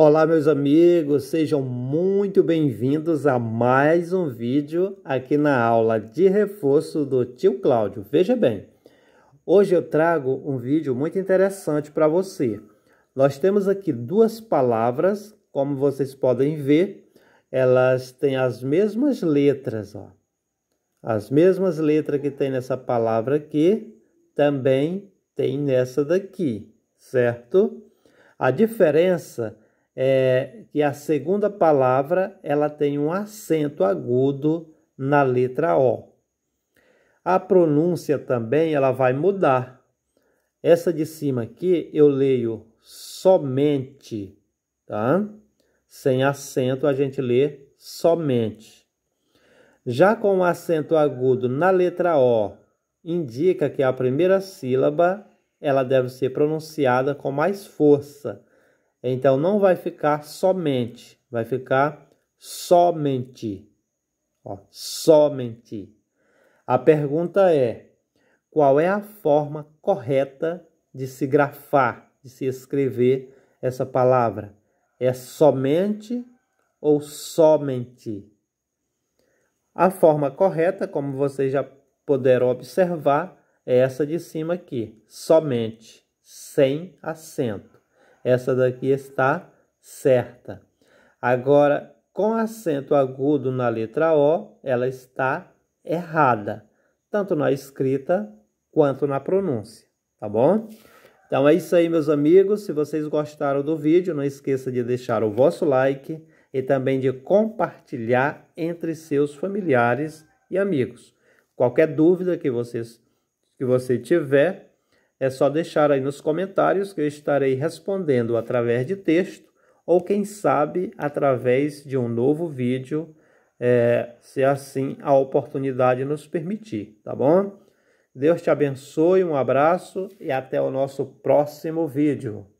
Olá, meus amigos, sejam muito bem-vindos a mais um vídeo aqui na aula de reforço do tio Cláudio. Veja bem, hoje eu trago um vídeo muito interessante para você. Nós temos aqui duas palavras, como vocês podem ver, elas têm as mesmas letras, ó. As mesmas letras que tem nessa palavra aqui, também tem nessa daqui, certo? A diferença é é que a segunda palavra ela tem um acento agudo na letra O. A pronúncia também ela vai mudar. Essa de cima aqui eu leio somente, tá? Sem acento a gente lê somente. Já com o acento agudo na letra O, indica que a primeira sílaba ela deve ser pronunciada com mais força então não vai ficar somente, vai ficar somente. Ó, somente. A pergunta é: qual é a forma correta de se grafar, de se escrever essa palavra? É somente ou somente? A forma correta, como vocês já puderam observar, é essa de cima aqui, somente, sem acento. Essa daqui está certa. Agora, com acento agudo na letra O, ela está errada, tanto na escrita quanto na pronúncia, tá bom? Então é isso aí, meus amigos. Se vocês gostaram do vídeo, não esqueça de deixar o vosso like e também de compartilhar entre seus familiares e amigos. Qualquer dúvida que vocês que você tiver, é só deixar aí nos comentários que eu estarei respondendo através de texto ou, quem sabe, através de um novo vídeo, é, se assim a oportunidade nos permitir, tá bom? Deus te abençoe, um abraço e até o nosso próximo vídeo.